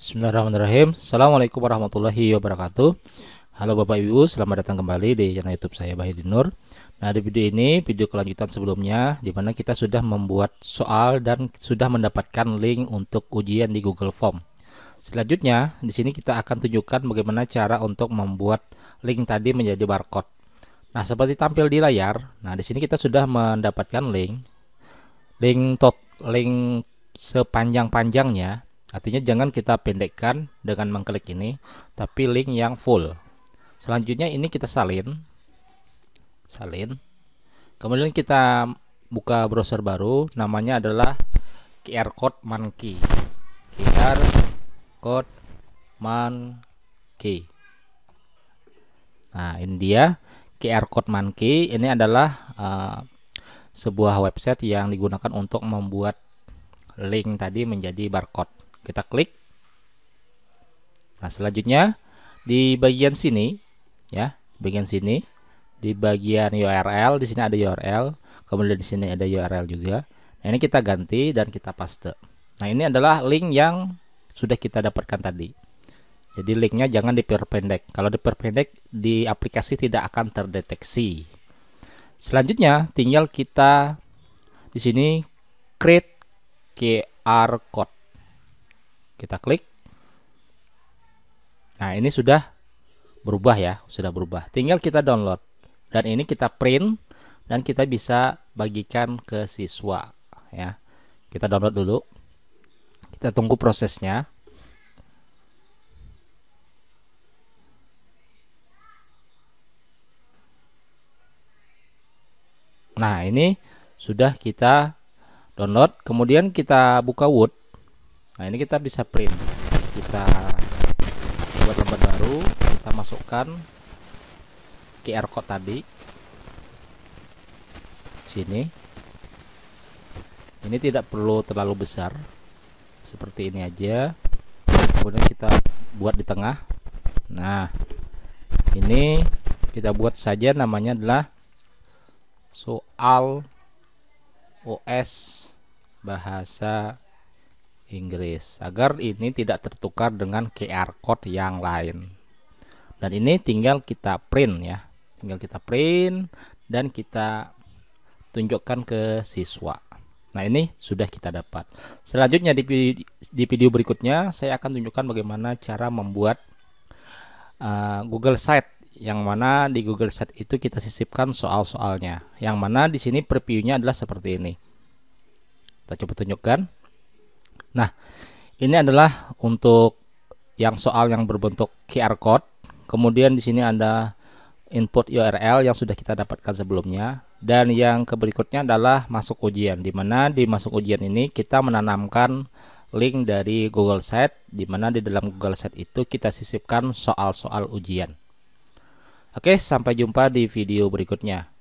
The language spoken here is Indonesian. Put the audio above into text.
Bismillahirrahmanirrahim Assalamualaikum warahmatullahi wabarakatuh Halo Bapak Ibu, selamat datang kembali di channel YouTube saya Bahidin Nur. Nah, di video ini video kelanjutan sebelumnya di mana kita sudah membuat soal dan sudah mendapatkan link untuk ujian di Google Form. Selanjutnya, di sini kita akan tunjukkan bagaimana cara untuk membuat link tadi menjadi barcode. Nah, seperti tampil di layar. Nah, di sini kita sudah mendapatkan link link tot link sepanjang-panjangnya Artinya jangan kita pendekkan dengan mengklik ini, tapi link yang full. Selanjutnya ini kita salin. Salin. Kemudian kita buka browser baru, namanya adalah QR Code Monkey. QR Code Monkey. Nah, ini dia QR Code Monkey. Ini adalah uh, sebuah website yang digunakan untuk membuat link tadi menjadi barcode. Kita klik. Nah, selanjutnya di bagian sini ya, bagian sini di bagian URL di sini ada URL, kemudian di sini ada URL juga. Nah, ini kita ganti dan kita paste. Nah, ini adalah link yang sudah kita dapatkan tadi. Jadi linknya jangan diperpendek. Kalau diperpendek di aplikasi tidak akan terdeteksi. Selanjutnya tinggal kita di sini create QR code. Kita klik. Nah, ini sudah berubah ya, sudah berubah. Tinggal kita download. Dan ini kita print dan kita bisa bagikan ke siswa ya. Kita download dulu. Kita tunggu prosesnya. Nah, ini sudah kita download. Kemudian kita buka Word nah ini kita bisa print kita buat lembar baru kita masukkan QR code tadi sini ini tidak perlu terlalu besar seperti ini aja kemudian kita buat di tengah nah ini kita buat saja namanya adalah soal OS bahasa Inggris agar ini tidak tertukar dengan QR code yang lain dan ini tinggal kita print ya tinggal kita print dan kita tunjukkan ke siswa Nah ini sudah kita dapat Selanjutnya di, di video berikutnya saya akan tunjukkan bagaimana cara membuat uh, Google Site yang mana di Google Site itu kita sisipkan soal-soalnya yang mana di sini previewnya adalah seperti ini kita coba tunjukkan Nah, ini adalah untuk yang soal yang berbentuk QR code. Kemudian di sini ada input URL yang sudah kita dapatkan sebelumnya dan yang berikutnya adalah masuk ujian di mana di masuk ujian ini kita menanamkan link dari Google Site di mana di dalam Google Site itu kita sisipkan soal-soal ujian. Oke, sampai jumpa di video berikutnya.